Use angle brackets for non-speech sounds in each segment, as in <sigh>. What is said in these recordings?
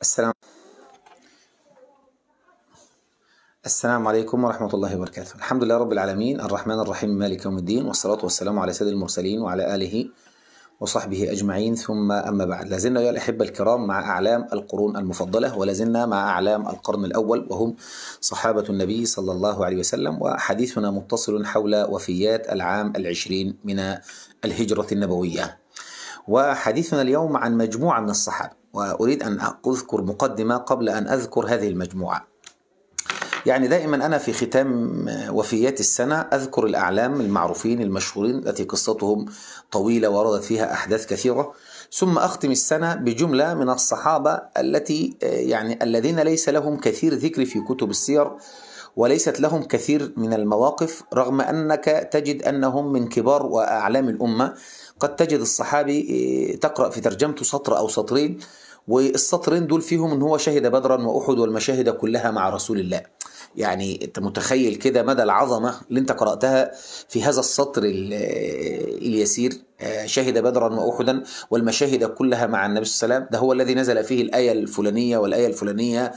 السلام السلام عليكم ورحمة الله وبركاته الحمد لله رب العالمين الرحمن الرحيم مالك يوم الدين والصلاة والسلام على سيد المرسلين وعلى آله وصحبه أجمعين ثم أما بعد لازلنا يا الأحبة الكرام مع أعلام القرون المفضلة ولازلنا مع أعلام القرن الأول وهم صحابة النبي صلى الله عليه وسلم وحديثنا متصل حول وفيات العام العشرين من الهجرة النبوية وحديثنا اليوم عن مجموعة من الصحابة وأريد أن أذكر مقدمة قبل أن أذكر هذه المجموعة يعني دائما أنا في ختام وفيات السنة أذكر الأعلام المعروفين المشهورين التي قصتهم طويلة وردت فيها أحداث كثيرة ثم أختم السنة بجملة من الصحابة التي يعني الذين ليس لهم كثير ذكر في كتب السير وليست لهم كثير من المواقف رغم أنك تجد أنهم من كبار وأعلام الأمة قد تجد الصحابي إيه، تقرأ في ترجمته سطر أو سطرين والسطرين دول فيهم ان هو شهد بدرا واحد والمشاهد كلها مع رسول الله يعني انت متخيل كده مدى العظمه اللي انت قراتها في هذا السطر اليسير آه، شهد بدرا واحدا والمشاهد كلها مع النبي صلى الله عليه وسلم ده هو الذي نزل فيه الايه الفلانيه والايه الفلانيه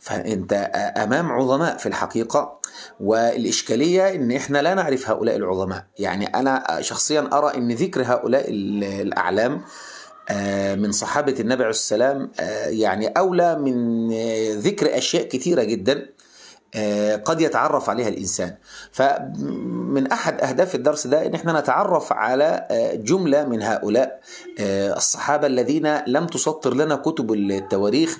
فانت امام عظماء في الحقيقه والاشكاليه ان احنا لا نعرف هؤلاء العظماء يعني انا شخصيا ارى ان ذكر هؤلاء الاعلام آه، من صحابة النبي عليه السلام آه، يعني أولى من آه، ذكر أشياء كثيرة جدا قد يتعرف عليها الإنسان فمن أحد أهداف الدرس ده إن إحنا نتعرف على جملة من هؤلاء الصحابة الذين لم تسطر لنا كتب التواريخ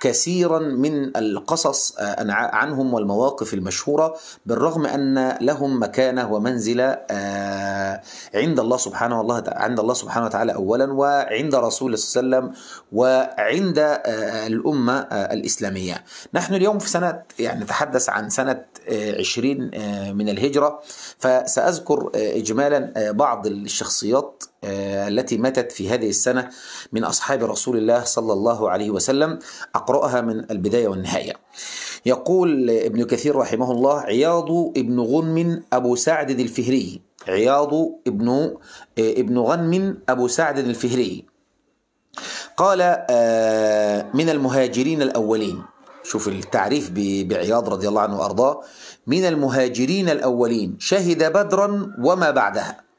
كثيرا من القصص آه، عنهم والمواقف المشهوره بالرغم ان لهم مكانه ومنزله آه، عند الله سبحانه والله عند الله سبحانه وتعالى اولا وعند رسول صلى الله عليه وسلم وعند آه، الامه الاسلاميه. نحن اليوم في سنه يعني نتحدث عن سنه 20 من الهجره فساذكر اجمالا بعض الشخصيات آه، التي ماتت في هذه السنة من أصحاب رسول الله صلى الله عليه وسلم أقرأها من البداية والنهاية يقول ابن كثير رحمه الله عياض ابن غنم أبو سعد الفهري عياض ابن آه، ابن غنم أبو سعد الفهري قال آه، من المهاجرين الأولين شوف التعريف بعياض رضي الله عنه وأرضاه من المهاجرين الأولين شهد بدرا وما بعدها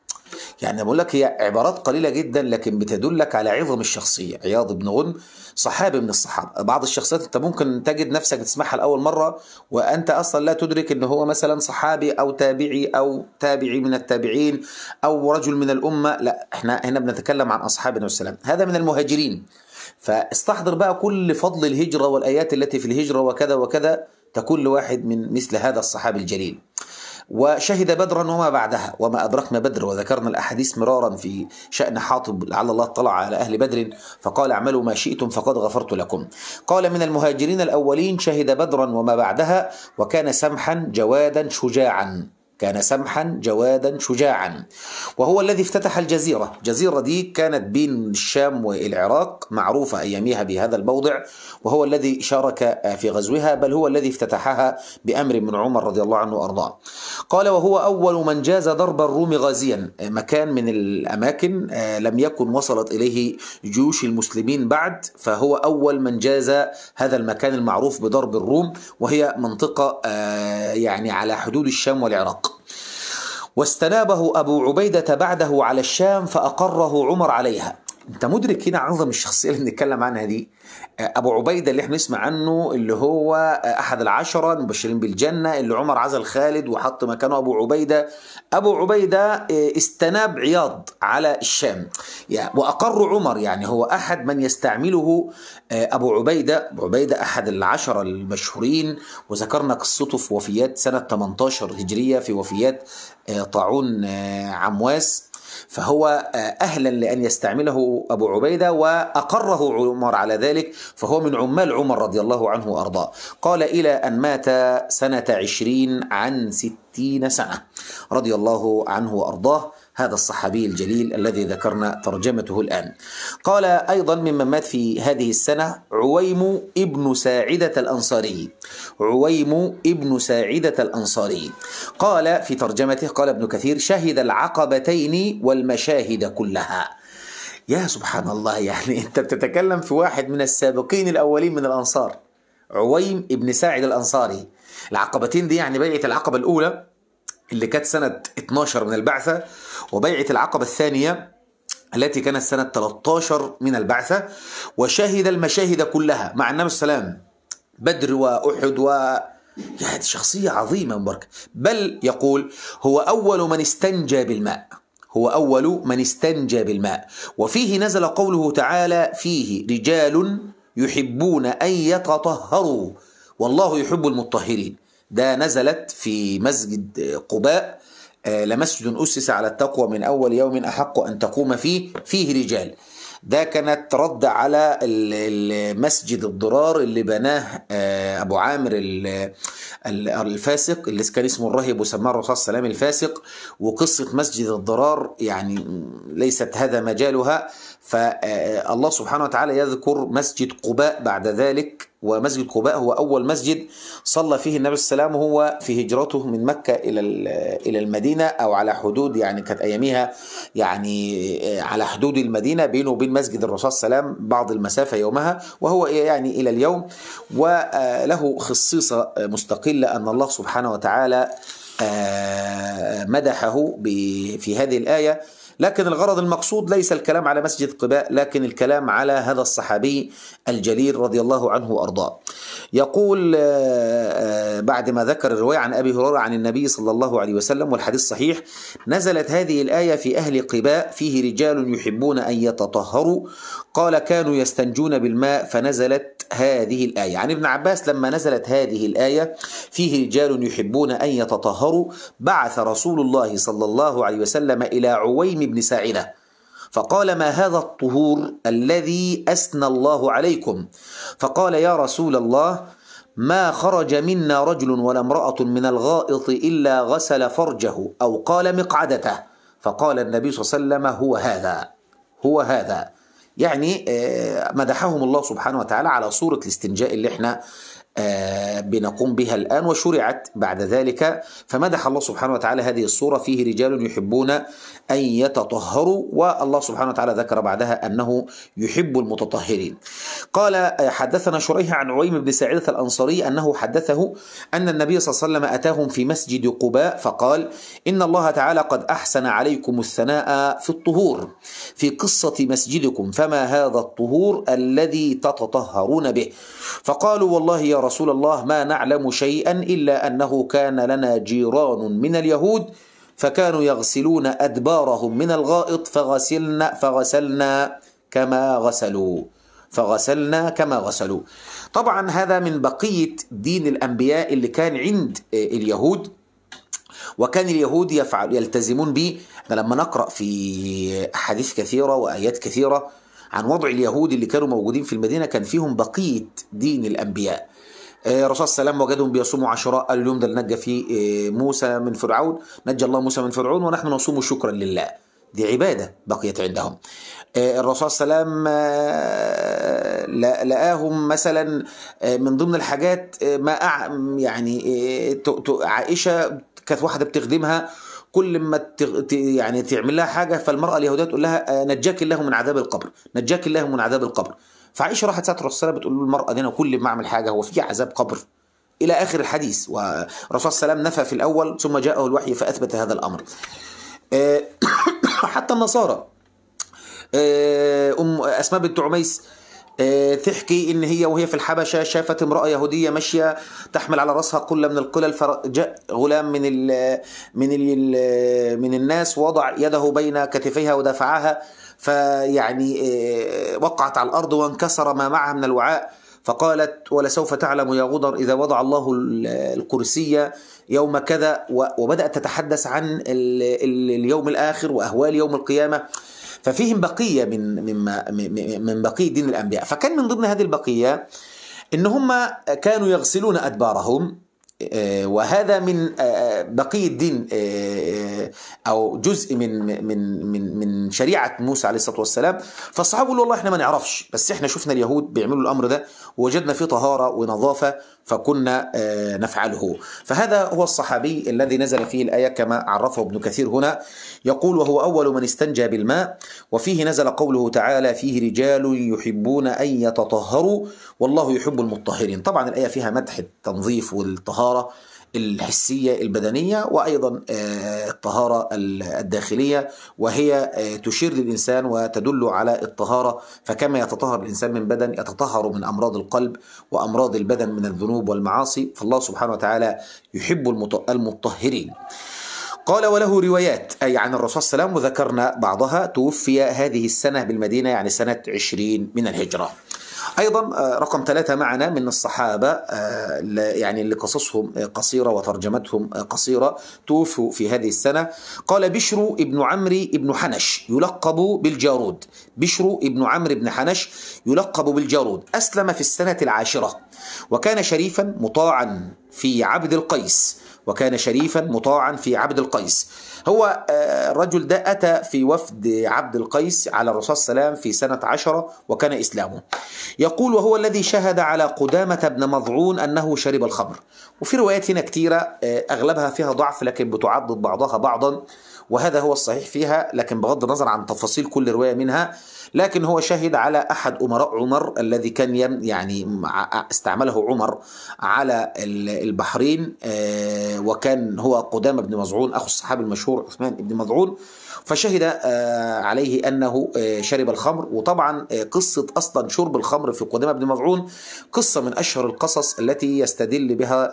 يعني بقول لك هي عبارات قليله جدا لكن بتدلك على عظم الشخصيه عياض بن غنم صحابي من الصحابه بعض الشخصيات انت ممكن تجد نفسك تسمعها لاول مره وانت اصلا لا تدرك ان هو مثلا صحابي او تابعي او تابعي من التابعين او رجل من الامه لا احنا هنا بنتكلم عن اصحاب النبي صلى هذا من المهاجرين فاستحضر بقى كل فضل الهجره والايات التي في الهجره وكذا وكذا تكون لواحد من مثل هذا الصحابي الجليل وشهد بدرا وما بعدها وما أدركنا بدر وذكرنا الأحاديث مرارا في شأن حاطب لعل الله اطلع على أهل بدر فقال اعملوا ما شئتم فقد غفرت لكم قال من المهاجرين الأولين شهد بدرا وما بعدها وكان سمحا جوادا شجاعا كان سمحا جوادا شجاعا وهو الذي افتتح الجزيرة الجزيرة دي كانت بين الشام والعراق معروفة أيامها بهذا الموضع وهو الذي شارك في غزوها بل هو الذي افتتحها بأمر من عمر رضي الله عنه وأرضاه قال وهو أول من جاز ضرب الروم غازيا مكان من الأماكن آه، لم يكن وصلت إليه جيوش المسلمين بعد فهو أول من جاز هذا المكان المعروف بضرب الروم وهي منطقة آه، يعني على حدود الشام والعراق واستنابه أبو عبيدة بعده على الشام فأقره عمر عليها أنت مدرك هنا عظم الشخصية اللي بنتكلم عنها دي آه، ابو عبيده اللي احنا نسمع عنه اللي هو آه، احد العشره المبشرين بالجنه اللي عمر عزل خالد وحط مكانه ابو عبيده ابو عبيده آه، استناب عياض على الشام يعني واقر عمر يعني هو احد من يستعمله ابو عبيده ابو عبيده احد العشره المشهورين وذكرنا قصته في وفيات سنه 18 هجريه في وفيات طاعون عمواس فهو آه، أهلا لأن يستعمله أبو عبيدة وأقره عمر على ذلك فهو من عمال عمر رضي الله عنه وأرضاه قال إلى أن مات سنة عشرين عن ستين سنة رضي الله عنه وأرضاه هذا الصحابي الجليل الذي ذكرنا ترجمته الآن قال أيضا ممن مات في هذه السنة عويم ابن ساعدة الأنصاري عويم ابن ساعدة الأنصاري قال في ترجمته قال ابن كثير شهد العقبتين والمشاهد كلها يا سبحان الله يعني أنت بتتكلم في واحد من السابقين الأولين من الأنصار عويم ابن ساعد الأنصاري العقبتين دي يعني بيعة العقبة الأولى اللي كانت سنة 12 من البعثة وبيعة العقبة الثانية التي كانت سنة 13 من البعثة وشهد المشاهد كلها مع النبي السلام بدر وأحد و يعني شخصية عظيمة مباركة بل يقول هو أول من استنجى بالماء هو أول من استنجى بالماء وفيه نزل قوله تعالى فيه رجال يحبون أن يتطهروا والله يحب المطهرين ده نزلت في مسجد قباء آه، لمسجد أسس على التقوى من أول يوم أحق أن تقوم فيه فيه رجال ده كانت رد على المسجد الضرار اللي بناه آه، ابو عامر الفاسق اللي كان اسمه الراهب وسماه الرسول صلى الله عليه وسلم الفاسق وقصه مسجد الضرار يعني ليست هذا مجالها فالله سبحانه وتعالى يذكر مسجد قباء بعد ذلك ومسجد قباء هو أول مسجد صلى فيه النبي عليه وسلم هو في هجرته من مكة إلى إلى المدينة أو على حدود يعني كانت أياميها يعني آه، على حدود المدينة بينه وبين مسجد الرسول عليه وسلم بعض المسافة يومها وهو يعني إلى اليوم وله خصيصة مستقلة أن الله سبحانه وتعالى آه، مدحه في هذه الآية لكن الغرض المقصود ليس الكلام على مسجد قباء لكن الكلام على هذا الصحابي الجليل رضي الله عنه وأرضاه يقول آه، آه، بعد ما ذكر الرواية عن أبي هريرة عن النبي صلى الله عليه وسلم والحديث صحيح نزلت هذه الآية في أهل قباء فيه رجال يحبون أن يتطهروا قال كانوا يستنجون بالماء فنزلت هذه الآية عن ابن عباس لما نزلت هذه الآية فيه رجال يحبون أن يتطهروا بعث رسول الله صلى الله عليه وسلم إلى عويم بن ساعده فقال ما هذا الطهور الذي أثنى الله عليكم فقال يا رسول الله ما خرج منا رجل ولا امرأة من الغائط إلا غسل فرجه أو قال مقعدته فقال النبي صلى الله عليه وسلم هو هذا هو هذا يعني آه، مدحهم الله سبحانه وتعالى على صورة الاستنجاء اللي احنا آه، بنقوم بها الآن وشرعت بعد ذلك فمدح الله سبحانه وتعالى هذه الصورة فيه رجال يحبون أن يتطهروا والله سبحانه وتعالى ذكر بعدها أنه يحب المتطهرين قال آه، حدثنا شريح عن عويم بن سعيدة الأنصاري أنه حدثه أن النبي صلى الله عليه وسلم أتاهم في مسجد قباء فقال إن الله تعالى قد أحسن عليكم الثناء في الطهور في قصة مسجدكم فما هذا الطهور الذي تتطهرون به فقالوا والله يا رسول الله ما نعلم شيئا إلا أنه كان لنا جيران من اليهود فكانوا يغسلون أدبارهم من الغائط فغسلنا فغسلنا كما غسلوا فغسلنا كما غسلوا طبعا هذا من بقية دين الأنبياء اللي كان عند آه، اليهود وكان اليهود يفعل يلتزمون به احنا لما نقرأ في أحاديث كثيرة وآيات كثيرة عن وضع اليهود اللي كانوا موجودين في المدينة كان فيهم بقية دين الأنبياء الرسول آه، صلى الله عليه وسلم وجدهم بيصوموا عاشوراء اليوم ده اللي نجى فيه آه، موسى من فرعون نجى الله موسى من فرعون ونحن نصوم شكرا لله دي عبادة بقيت عندهم آه، الرسول صلى الله عليه وسلم لقاهم مثلا من ضمن الحاجات ما يعني عائشة كانت واحدة بتخدمها كل ما يعني تعمل لها حاجه فالمراه اليهوديه تقول لها نجاك الله من عذاب القبر نجاك الله من عذاب القبر فعائشه راحت ساعه الرسول بتقول له المراه دي انا كل ما اعمل حاجه هو في عذاب قبر الى اخر الحديث والرسول صلى الله عليه وسلم نفى في الاول ثم جاءه الوحي فاثبت هذا الامر آه، <coughs> حتى النصارى آه، ام اسماء بنت عميس آه، تحكي ان هي وهي في الحبشه شافت امراه يهوديه ماشيه تحمل على راسها قله من القلل فجاء غلام من ال من الـ من الناس وضع يده بين كتفيها ودفعها فيعني آه، وقعت على الأرض وانكسر ما معها من الوعاء فقالت ولسوف تعلم يا غدر إذا وضع الله الكرسي يوم كذا وبدأت تتحدث عن اليوم الآخر وأهوال يوم القيامة ففيهم بقية من مما من بقية دين الأنبياء فكان من ضمن هذه البقية إن هم كانوا يغسلون أدبارهم آه، وهذا من آه، آه، بقية دين أو جزء من من من من شريعة موسى عليه الصلاة والسلام فالصحابة يقولوا والله إحنا ما نعرفش بس إحنا شفنا اليهود بيعملوا الأمر ده ووجدنا فيه طهارة ونظافة فكنا آه، نفعله فهذا هو الصحابي الذي نزل فيه الآية كما عرفه ابن كثير هنا يقول وهو أول من استنجى بالماء وفيه نزل قوله تعالى فيه رجال يحبون أن يتطهروا والله يحب المطهرين طبعا الآية فيها مدح التنظيف والطهارة الحسية البدنية وأيضا آه، الطهارة الداخلية وهي آه، تشير للإنسان وتدل على الطهارة فكما يتطهر الإنسان من بدن يتطهر من أمراض القلب وأمراض البدن من الذنوب والمعاصي فالله سبحانه وتعالى يحب المطهرين قال وله روايات أي عن الرسول صلى الله عليه وسلم وذكرنا بعضها توفي هذه السنة بالمدينة يعني سنة 20 من الهجرة أيضا آه، رقم ثلاثة معنا من الصحابة آه، يعني اللي قصصهم آه، قصيرة وترجمتهم قصيرة توفوا في هذه السنة قال بشر ابن عمرو ابن حنش يلقب بالجارود بشرو ابن عمرو بن حنش يلقب بالجارود أسلم في السنة العاشرة وكان شريفا مطاعا في عبد القيس وكان شريفا مطاعا في عبد القيس هو الرجل آه، ده أتى في وفد عبد القيس على الرسول صلى الله عليه وسلم في سنة عشرة وكان إسلامه يقول وهو الذي شهد على قدامة بن مضعون أنه شرب الخمر وفي روايات هنا كتيرة آه، أغلبها فيها ضعف لكن بتعضد بعضها بعضا وهذا هو الصحيح فيها لكن بغض النظر عن تفاصيل كل رواية منها لكن هو شهد على أحد أمراء عمر الذي كان يعني استعمله عمر على البحرين آه، وكان هو قدامة بن مزعون أخو الصحابي المشهور عثمان بن مزعون فشهد آه، عليه أنه آه، شرب الخمر وطبعا آه، قصة أصلا شرب الخمر في قدامة بن مظعون قصة من أشهر القصص التي يستدل بها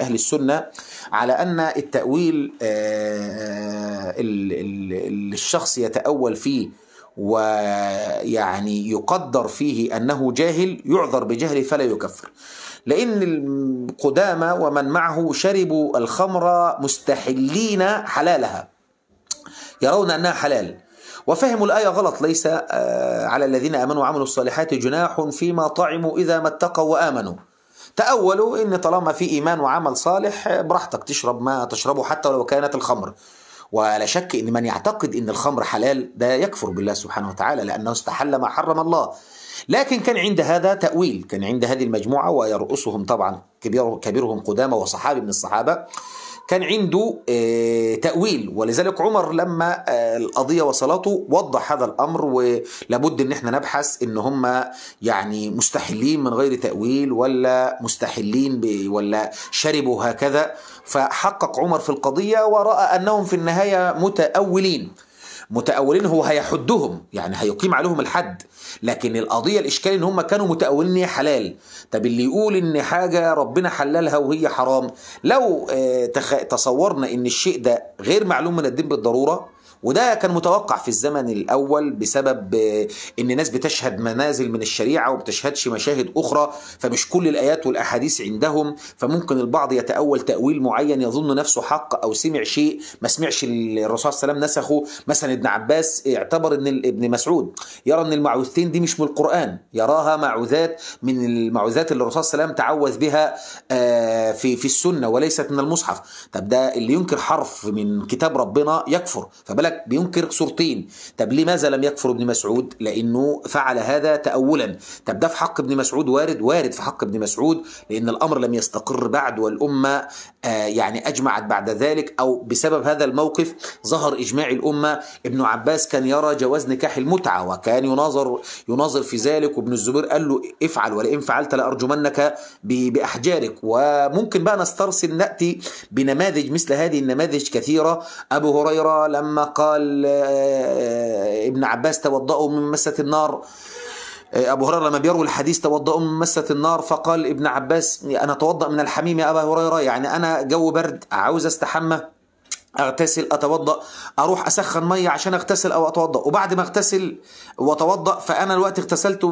أهل السنة على أن التأويل الشخص يتأول فيه ويعني يقدر فيه أنه جاهل يعذر بجهله فلا يكفر لأن القدامى ومن معه شربوا الخمر مستحلين حلالها يرون أنها حلال وفهموا الآية غلط ليس آه، على الذين آمنوا وعملوا الصالحات جناح فيما طعموا إذا ما اتقوا وآمنوا تأولوا إن طالما في إيمان وعمل صالح آه، براحتك تشرب ما تشربه حتى ولو كانت الخمر ولا شك ان من يعتقد ان الخمر حلال ده يكفر بالله سبحانه وتعالى لانه استحل ما حرم الله لكن كان عند هذا تاويل كان عند هذه المجموعه ويرؤسهم طبعا كبير كبيرهم قدامه وصحابي من الصحابه كان عنده آه، تأويل ولذلك عمر لما آه، القضية وصلته وضح هذا الأمر ولابد إن احنا نبحث إن هم يعني مستحلين من غير تأويل ولا مستحلين ولا شربوا هكذا فحقق عمر في القضية ورأى أنهم في النهاية متأولين متأولين هو هيحدهم يعني هيقيم عليهم الحد لكن القضية الإشكال إن هم كانوا متأولين هي حلال طب اللي يقول إن حاجة ربنا حللها وهي حرام لو آه، تصورنا إن الشيء ده غير معلوم من الدين بالضرورة وده كان متوقع في الزمن الأول بسبب إن الناس بتشهد منازل من الشريعة وبتشهدش مشاهد أخرى فمش كل الآيات والأحاديث عندهم فممكن البعض يتأول تأويل معين يظن نفسه حق أو سمع شيء ما سمعش الرسول صلى الله عليه وسلم نسخه مثلا ابن عباس اعتبر إن ابن مسعود يرى إن المعوذتين دي مش من القرآن يراها معوذات من المعوذات اللي الرسول صلى الله عليه وسلم تعوذ بها آه، في في السنة وليست من المصحف طب ده اللي ينكر حرف من كتاب ربنا يكفر فبالك لك بينكر صورتين طب لماذا لم يكفر ابن مسعود لأنه فعل هذا تأولا طب ده في حق ابن مسعود وارد وارد في حق ابن مسعود لأن الأمر لم يستقر بعد والأمة آه يعني أجمعت بعد ذلك أو بسبب هذا الموقف ظهر إجماع الأمة ابن عباس كان يرى جواز نكاح المتعة وكان يناظر يناظر في ذلك وابن الزبير قال له افعل ولئن فعلت لأرجمنك بأحجارك وممكن بقى نسترسل نأتي بنماذج مثل هذه النماذج كثيرة أبو هريرة لما قال قال آه، آه، ابن عباس توضأوا من مسة النار آه، أبو هريرة لما بيروي الحديث توضأوا من مسة النار فقال ابن عباس أنا أتوضأ من الحميم يا أبا هريرة يعني أنا جو برد عاوز أستحمى اغتسل اتوضا اروح اسخن ميه عشان اغتسل او اتوضا وبعد ما اغتسل واتوضا فانا الوقت اغتسلت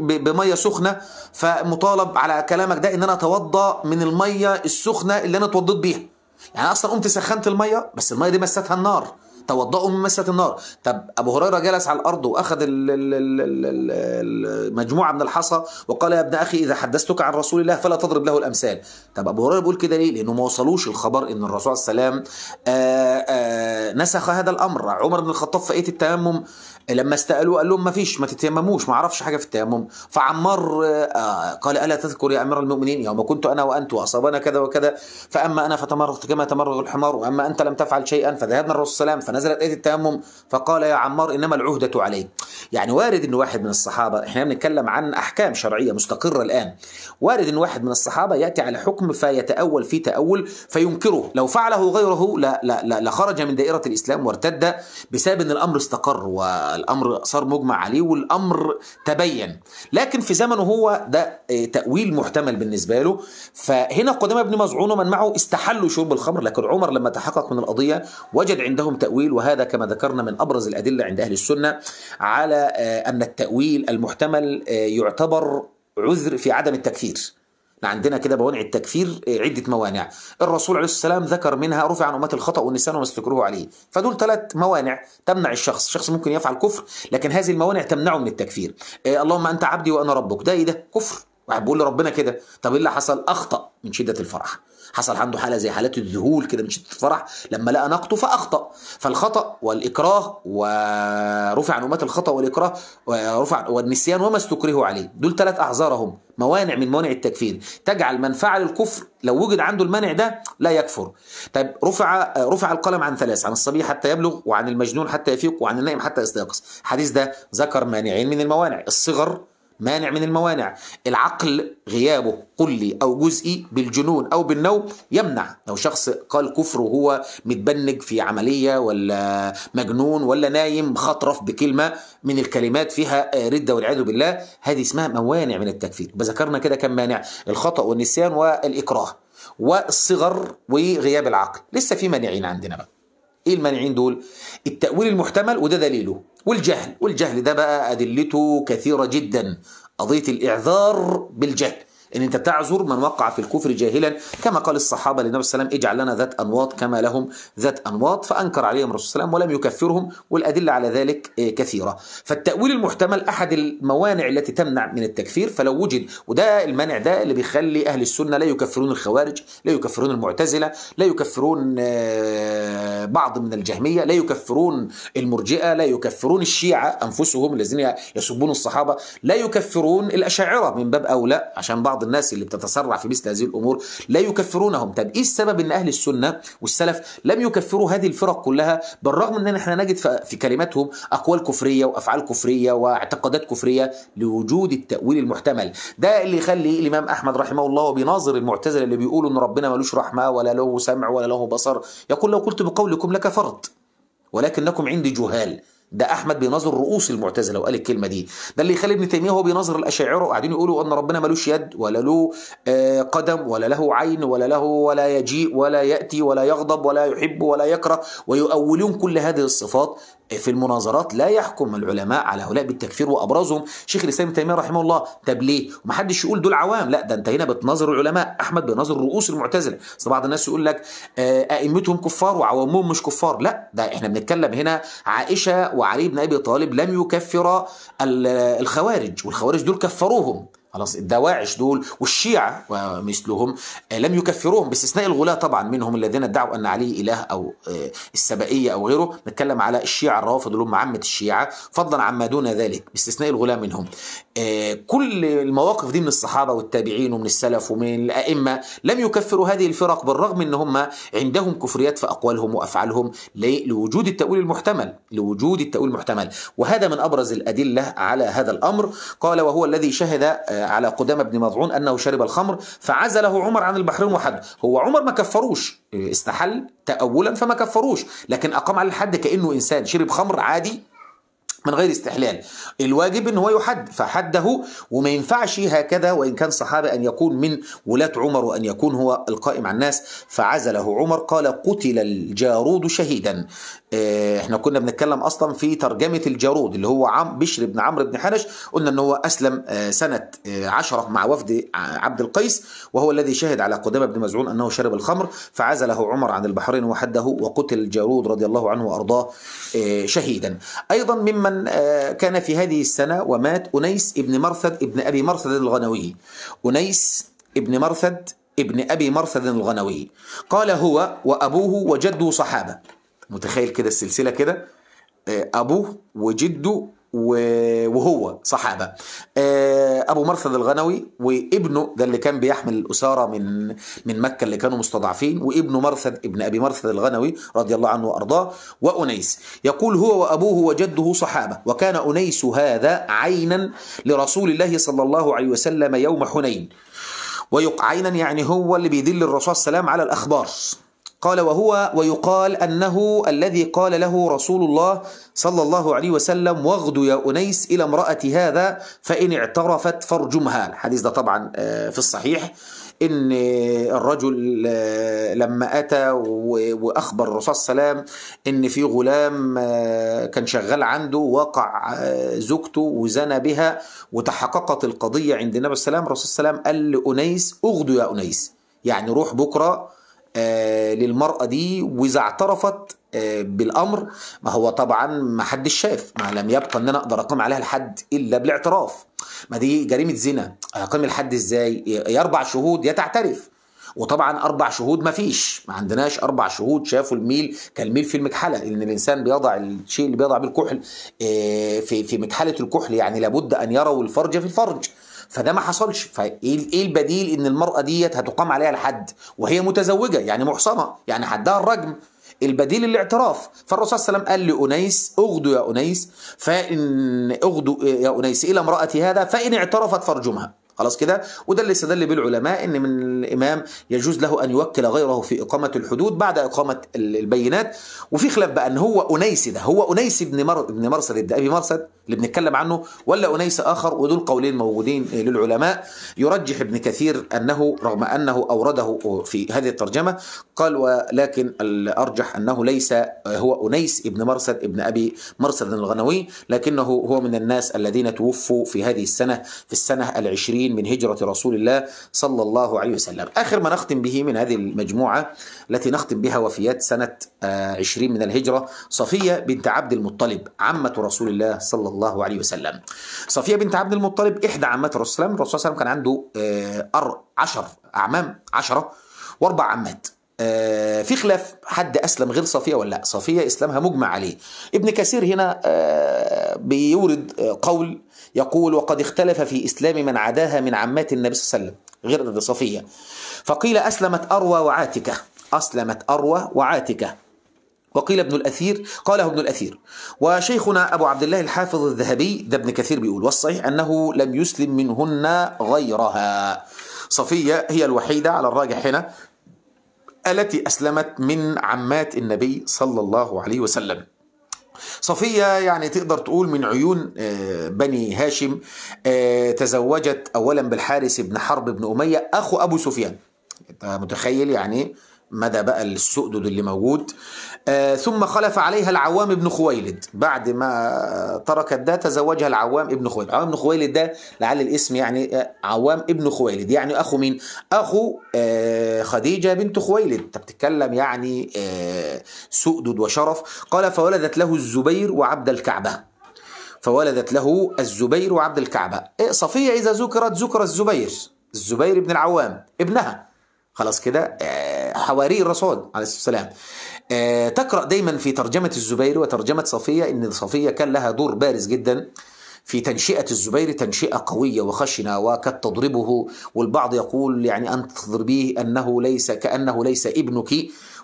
بميه سخنه فمطالب على كلامك ده ان انا اتوضا من الميه السخنه اللي انا اتوضيت بيها يعني اصلا قمت سخنت الميه بس الميه دي مستها النار توضؤوا من مسة النار طب أبو هريرة جلس على الأرض وأخذ المجموعة من الحصى وقال يا ابن أخي إذا حدثتك عن رسول الله فلا تضرب له الأمثال طب أبو هريرة بيقول كده ليه لأنه ما وصلوش الخبر أن الرسول عليه السلام آه، آه، نسخ هذا الأمر عمر بن الخطاب في آية التيمم لما استقالوه قال لهم ما فيش ما تتيمموش ما اعرفش حاجه في التيمم فعمار آه، قال الا تذكر يا امير المؤمنين يوم كنت انا وانت واصابنا كذا وكذا فاما انا فتمرغت كما تمرغ الحمار واما انت لم تفعل شيئا فذهبنا الرسول السلام فنزلت ايه التيمم فقال يا عمار انما العهده عليك يعني وارد ان واحد من الصحابه احنا بنتكلم عن احكام شرعيه مستقره الان وارد ان واحد من الصحابه ياتي على حكم فيتاول في تاول فينكره لو فعله غيره لا لا لا لخرج من دائره الاسلام وارتد بسبب ان الامر استقر و الامر صار مجمع عليه والامر تبين لكن في زمنه هو ده آه، تاويل محتمل بالنسبه له فهنا قدام بن مزعون ومن معه استحلوا شرب الخمر لكن عمر لما تحقق من القضيه وجد عندهم تاويل وهذا كما ذكرنا من ابرز الادله عند اهل السنه على آه، ان التاويل المحتمل آه، يعتبر عذر في عدم التكفير عندنا كده موانع التكفير آه، عده موانع الرسول عليه السلام ذكر منها رفع عن امه الخطا والنسان وما استكروه عليه فدول ثلاث موانع تمنع الشخص الشخص ممكن يفعل كفر لكن هذه الموانع تمنعه من التكفير آه، اللهم انت عبدي وانا ربك ده ايه ده كفر واحد بيقول لربنا كده طب ايه اللي حصل اخطا من شده الفرح حصل عنده حاله زي حالات الذهول كده من شده الفرح لما لقى نقطه فاخطا فالخطا والاكراه ورفع عن امات الخطا والاكراه ورفع والنسيان وما استكرهوا عليه دول ثلاث اعذار هم موانع من موانع التكفير تجعل من فعل الكفر لو وجد عنده المانع ده لا يكفر طيب رفع رفع القلم عن ثلاث عن الصبي حتى يبلغ وعن المجنون حتى يفيق وعن النائم حتى يستيقظ الحديث ده ذكر مانعين من الموانع الصغر مانع من الموانع العقل غيابه كلي أو جزئي بالجنون أو بالنوم يمنع لو شخص قال كفر وهو متبنج في عملية ولا مجنون ولا نايم خطرف بكلمة من الكلمات فيها ردة والعياذ بالله هذه اسمها موانع من التكفير بذكرنا كده كم مانع الخطأ والنسيان والإكراه والصغر وغياب العقل لسه في مانعين عندنا بقى ايه المانعين دول التأويل المحتمل وده دليله والجهل والجهل ده بقى أدلته كثيرة جدا قضية الإعذار بالجهل ان انت تعذر من وقع في الكفر جاهلا كما قال الصحابه للنبي صلى الله عليه وسلم اجعل لنا ذات انواط كما لهم ذات انواط فانكر عليهم الرسول صلى الله عليه وسلم ولم يكفرهم والادله على ذلك آه، كثيره فالتاويل المحتمل احد الموانع التي تمنع من التكفير فلو وجد وده المنع ده اللي بيخلي اهل السنه لا يكفرون الخوارج لا يكفرون المعتزله لا يكفرون آه، بعض من الجهميه لا يكفرون المرجئه لا يكفرون الشيعه انفسهم الذين يسبون الصحابه لا يكفرون الاشاعره من باب اولى عشان بعض بعض الناس اللي بتتسرع في مثل هذه الامور لا يكفرونهم طب ايه السبب ان اهل السنه والسلف لم يكفروا هذه الفرق كلها بالرغم ان احنا نجد في كلماتهم اقوال كفريه وافعال كفريه واعتقادات كفريه لوجود التاويل المحتمل ده اللي يخلي الامام احمد رحمه الله بيناظر المعتزله اللي بيقولوا ان ربنا ملوش رحمه ولا له سمع ولا له بصر يقول لو قلت بقولكم لكفرت ولكنكم عندي جهال ده احمد بيناظر رؤوس المعتزله وقال الكلمه دي ده اللي يخلي ابن تيميه هو بيناظر الاشاعره وقاعدين يقولوا ان ربنا ملوش يد ولا له آه، قدم ولا له عين ولا له ولا يجيء ولا ياتي ولا يغضب ولا يحب ولا يكره ويؤولون كل هذه الصفات في المناظرات لا يحكم العلماء على هؤلاء بالتكفير وابرزهم شيخ الاسلام ابن تيميه رحمه الله طب ليه؟ ومحدش يقول دول عوام لا ده انت هنا بتناظر العلماء احمد بيناظر رؤوس المعتزله بس بعض الناس يقول لك آه، ائمتهم كفار وعوامهم مش كفار لا ده احنا بنتكلم هنا عائشه وعلي بن أبي طالب لم يكفر الخوارج والخوارج دول كفروهم خلاص الدواعش دول والشيعة ومثلهم آه، لم يكفروهم باستثناء الغلاة طبعا منهم الذين ادعوا أن عليه إله أو آه، السبائية أو غيره نتكلم على الشيعة الروافض اللي هم عامة الشيعة فضلا عما دون ذلك باستثناء الغلاة منهم آه، كل المواقف دي من الصحابة والتابعين ومن السلف ومن الأئمة لم يكفروا هذه الفرق بالرغم أن هم عندهم كفريات في أقوالهم وأفعالهم لوجود التأويل المحتمل لوجود التأويل المحتمل وهذا من أبرز الأدلة على هذا الأمر قال وهو الذي شهد على قدامة بن مضعون أنه شرب الخمر فعزله عمر عن البحرين وحد هو عمر ما كفروش استحل تأولا فما كفروش لكن أقام على الحد كأنه إنسان شرب خمر عادي من غير استحلال الواجب ان هو يحد فحده وما ينفعش هكذا وان كان صحابه ان يكون من ولاة عمر وان يكون هو القائم على الناس فعزله عمر قال قتل الجارود شهيدا آه، احنا كنا بنتكلم اصلا في ترجمه الجارود اللي هو عم بشر بن عمرو بن حنش قلنا ان هو اسلم آه، سنه آه، عشرة مع وفد عبد القيس وهو الذي شهد على قدامه بن مزعون انه شرب الخمر فعزله عمر عن البحرين وحده وقتل جارود رضي الله عنه وارضاه شهيدا ايضا ممن كان في هذه السنه ومات انيس ابن مرثد ابن ابي مرثد الغنوي انيس ابن مرثد ابن ابي مرثد الغنوي قال هو وابوه وجده صحابه متخيل كده السلسله كده آه، ابوه وجده وهو صحابه آه، ابو مرثد الغنوي وابنه ده اللي كان بيحمل الاساره من من مكه اللي كانوا مستضعفين وابنه مرثد ابن ابي مرثد الغنوي رضي الله عنه وارضاه وانيس يقول هو وابوه وجده صحابه وكان انيس هذا عينا لرسول الله صلى الله عليه وسلم يوم حنين ويقعينا يعني هو اللي بيدل الرسول السلام على الاخبار قال وهو ويقال أنه الذي قال له رسول الله صلى الله عليه وسلم واغد يا أنيس إلى امرأة هذا فإن اعترفت فارجمها الحديث ده طبعا آه، في الصحيح ان آه، الرجل آه، لما اتى واخبر الرسول صلى الله عليه وسلم ان في غلام كان شغال عنده وقع زوجته وزنى بها وتحققت القضيه عند النبي صلى الله عليه وسلم الرسول صلى الله عليه وسلم قال لانيس اغدو يا انيس يعني روح بكره آه، للمرأة دي وإذا اعترفت آه، بالأمر ما هو طبعا ما حدش شاف ما لم يبقى أن أنا أقدر أقيم عليها الحد إلا بالاعتراف ما دي جريمة زنا أقيم الحد إزاي يا أربع شهود يا تعترف وطبعا اربع شهود ما فيش ما عندناش اربع شهود شافوا الميل كالميل في المكحله لان الانسان بيضع الشيء اللي بيضع بالكحل آه، في في مكحله الكحل يعني لابد ان يروا الفرج في الفرج فده ما حصلش فايه ايه البديل ان المراه ديت هتقام عليها الحد وهي متزوجه يعني محصنه يعني حدها الرجم البديل الاعتراف فالرسول صلى الله عليه وسلم قال لأنيس أغدو يا أنيس فإن أغدو يا أنيس إلى امرأتي هذا فإن اعترفت فارجمها خلاص كده وده اللي استدل به العلماء ان من الامام يجوز له ان يوكل غيره في اقامه الحدود بعد اقامه البينات وفي خلاف بقى ان هو انيس ده هو انيس بن مر... ابن مرصد ابي مرصد اللي بنتكلم عنه ولا انيس اخر ودول قولين موجودين للعلماء يرجح ابن كثير انه رغم انه اورده في هذه الترجمه قال ولكن الارجح انه ليس هو انيس ابن مرصد ابن ابي مرصد الغنوي لكنه هو من الناس الذين توفوا في هذه السنه في السنه العشرين والعشرين من هجرة رسول الله صلى الله عليه وسلم آخر ما نختم به من هذه المجموعة التي نختم بها وفيات سنة آه، عشرين من الهجرة صفية بنت عبد المطلب عمة رسول الله صلى الله عليه وسلم صفية بنت عبد المطلب إحدى عمات رسول الله الرسول صلى الله عليه وسلم كان عنده آه، عشر أعمام عشرة وأربع عمات آه، في خلاف حد اسلم غير صفيه ولا لا صفيه اسلامها مجمع عليه ابن كثير هنا بيورد قول يقول وقد اختلف في إسلام من عداها من عمات النبي صلى الله عليه وسلم غير صفية فقيل أسلمت أروى وعاتكة أسلمت أروى وعاتكة وقيل ابن الأثير قاله ابن الأثير وشيخنا أبو عبد الله الحافظ الذهبي ده ابن كثير بيقول والصحيح أنه لم يسلم منهن غيرها صفية هي الوحيدة على الراجح هنا التي أسلمت من عمات النبي صلى الله عليه وسلم صفية يعني تقدر تقول من عيون آه، بني هاشم آه، تزوجت أولا بالحارث بن حرب بن أمية أخو أبو سفيان أنت متخيل يعني مدى بقى السؤدد اللي موجود آه ثم خلف عليها العوام ابن خويلد بعد ما تركت ده تزوجها العوام ابن خويلد العوام ابن خويلد ده لعل الاسم يعني آه، عوام ابن خويلد يعني اخو مين اخو آه خديجة بنت خويلد انت بتتكلم يعني آه سؤدد وشرف قال فولدت له الزبير وعبد الكعبة فولدت له الزبير وعبد الكعبة إيه، صفية إذا ذكرت ذكر الزبير الزبير بن العوام ابنها خلاص كده آه، حواري الرسول عليه الصلاه والسلام آه، تقرا دايما في ترجمه الزبير وترجمه صفيه ان صفيه كان لها دور بارز جدا في تنشئة الزبير تنشئة قوية وخشنة وقد تضربه والبعض يقول يعني انت تضربيه أنه ليس كأنه ليس ابنك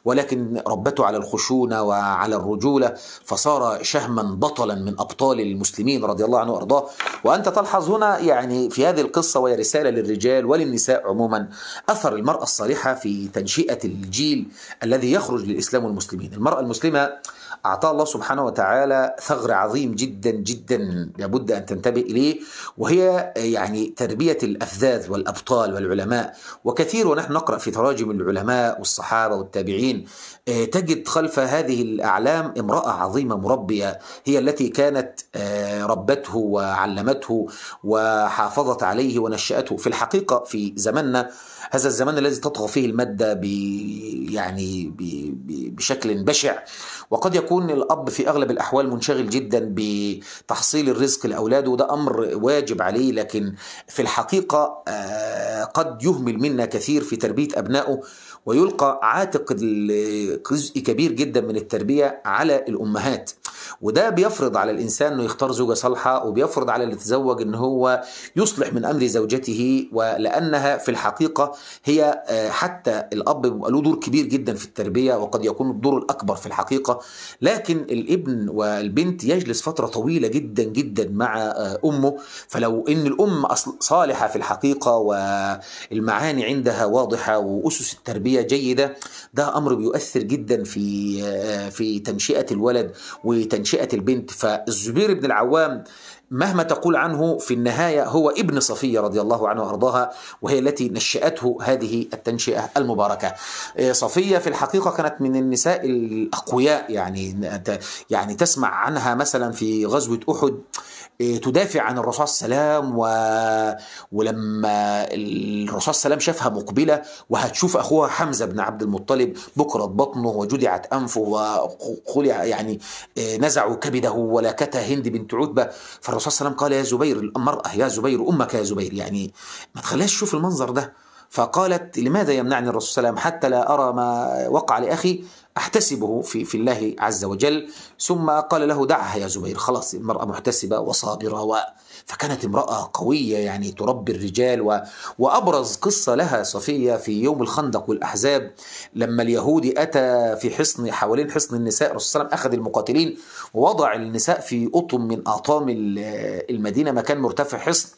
ولكن ربته على الخشونة وعلى الرجولة فصار شهما بطلا من أبطال المسلمين رضي الله عنه وأرضاه وأنت تلحظ هنا يعني في هذه القصة وهي رسالة للرجال وللنساء عموما أثر المرأة الصالحة في تنشئة الجيل الذي يخرج للإسلام والمسلمين المرأة المسلمة أعطى الله سبحانه وتعالى ثغر عظيم جدا جدا لابد أن تنتبه إليه وهي يعني تربية الأفذاذ والأبطال والعلماء وكثير ونحن نقرأ في تراجم العلماء والصحابة والتابعين آه، تجد خلف هذه الأعلام امرأة عظيمة مربية هي التي كانت آه، ربته وعلمته وحافظت عليه ونشأته في الحقيقة في زماننا هذا الزمان الذي تطغى فيه المادة ب يعني ب بشكل بشع وقد يكون الأب في أغلب الأحوال منشغل جدا بتحصيل الرزق لأولاده وده أمر واجب عليه لكن في الحقيقة آه، قد يهمل منا كثير في تربية أبنائه ويلقى عاتق جزء كبير جدا من التربية على الأمهات وده بيفرض على الانسان انه يختار زوجه صالحه وبيفرض على اللي تزوج ان هو يصلح من امر زوجته ولانها في الحقيقه هي آه، حتى الاب بيبقى له دور كبير جدا في التربيه وقد يكون الدور الاكبر في الحقيقه لكن الابن والبنت يجلس فتره طويله جدا جدا مع آه، امه فلو ان الام صالحه في الحقيقه والمعاني عندها واضحه واسس التربيه جيده ده امر بيؤثر جدا في آه، في تنشئه الولد وتنشئه تنشئة البنت فالزبير بن العوام مهما تقول عنه في النهاية هو ابن صفية رضي الله عنه وأرضاها وهي التي نشأته هذه التنشئة المباركة آه، صفية في الحقيقة كانت من النساء الأقوياء يعني يعني تسمع عنها مثلا في غزوة أحد إيه، تدافع عن الرسول السلام و... ولما الرسول السلام شافها مقبلة وهتشوف أخوها حمزة بن عبد المطلب بكرة بطنه وجدعت أنفه وخلع يعني إيه، نزعوا كبده ولكتها هند بنت عتبة فالرسول السلام قال يا زبير المرأة يا زبير أمك يا زبير يعني ما تخليهاش تشوف المنظر ده فقالت لماذا يمنعني الرسول السلام حتى لا أرى ما وقع لأخي أحتسبه في, في الله عز وجل ثم قال له دعها يا زبير خلاص المرأة محتسبة وصابرة و فكانت امرأة قوية يعني تربي الرجال و... وأبرز قصة لها صفية في يوم الخندق والأحزاب لما اليهودي أتى في حصن حوالين حصن النساء رسول الله عليه وسلم أخذ المقاتلين ووضع النساء في أطم من أطام المدينة مكان مرتفع حصن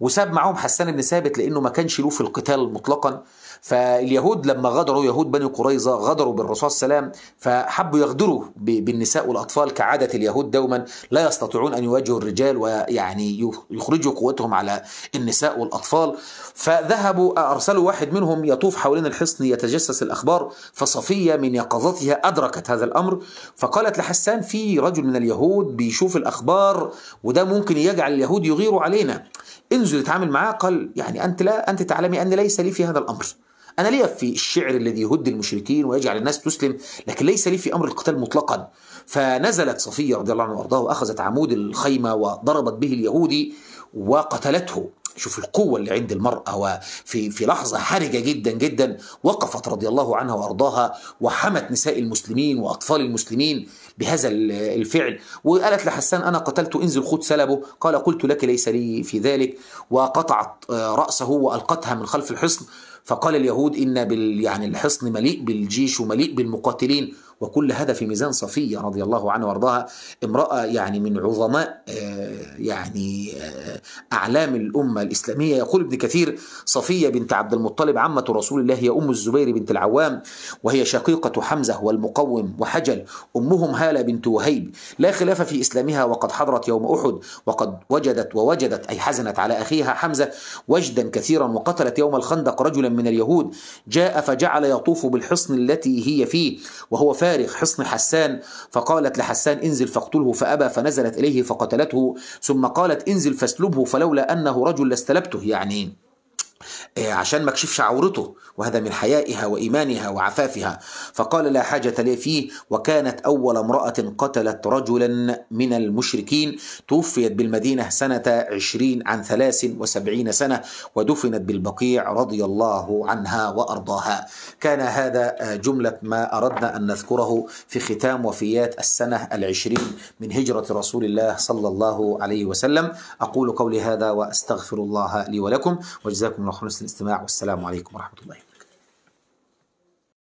وساب معاهم حسان بن ثابت لأنه ما كانش له في القتال مطلقا فاليهود لما غدروا يهود بني قريظة غدروا بالرسول صلى الله عليه وسلم فحبوا يغدروا بالنساء والأطفال كعادة اليهود دوما لا يستطيعون أن يواجهوا الرجال ويعني يخرجوا قوتهم على النساء والأطفال فذهبوا أرسلوا واحد منهم يطوف حوالين الحصن يتجسس الأخبار فصفية من يقظتها أدركت هذا الأمر فقالت لحسان في رجل من اليهود بيشوف الأخبار وده ممكن يجعل اليهود يغيروا علينا انزل اتعامل معاه قال يعني أنت لا أنت تعلمي أن ليس لي في هذا الأمر أنا لي في الشعر الذي يهد المشركين ويجعل الناس تسلم لكن ليس لي في أمر القتال مطلقا فنزلت صفية رضي الله عنها وأرضاه وأخذت عمود الخيمة وضربت به اليهودي وقتلته شوف القوة اللي عند المرأة وفي في لحظة حرجة جدا جدا وقفت رضي الله عنها وأرضاها وحمت نساء المسلمين وأطفال المسلمين بهذا الفعل وقالت لحسان أنا قتلت انزل خد سلبه قال قلت لك ليس لي في ذلك وقطعت آه، رأسه وألقتها من خلف الحصن فقال اليهود إن بال يعني الحصن مليء بالجيش ومليء بالمقاتلين وكل هذا في ميزان صفية رضي الله عنها وارضاها امرأة يعني من عظماء آه، يعني آه، أعلام الأمة الإسلامية يقول ابن كثير صفية بنت عبد المطلب عمة رسول الله هي أم الزبير بنت العوام وهي شقيقة حمزة والمقوم وحجل أمهم هالة بنت وهيب لا خلاف في إسلامها وقد حضرت يوم أحد وقد وجدت ووجدت أي حزنت على أخيها حمزة وجدا كثيرا وقتلت يوم الخندق رجلا من اليهود جاء فجعل يطوف بالحصن التي هي فيه وهو فارغ فارخ حصن حسان فقالت لحسان انزل فاقتله فأبى فنزلت إليه فقتلته ثم قالت انزل فاسلبه فلولا أنه رجل لاستلبته يعني إيه، عشان ما اكشفش عورته وهذا من حيائها وإيمانها وعفافها فقال لا حاجة لي فيه وكانت أول امرأة قتلت رجلا من المشركين توفيت بالمدينة سنة عشرين عن ثلاث وسبعين سنة ودفنت بالبقيع رضي الله عنها وأرضاها كان هذا آه، جملة ما أردنا أن نذكره في ختام وفيات السنة العشرين من هجرة رسول الله صلى الله عليه وسلم أقول قولي هذا وأستغفر الله لي ولكم وجزاكم الله ونخلص الاستماع والسلام عليكم ورحمة الله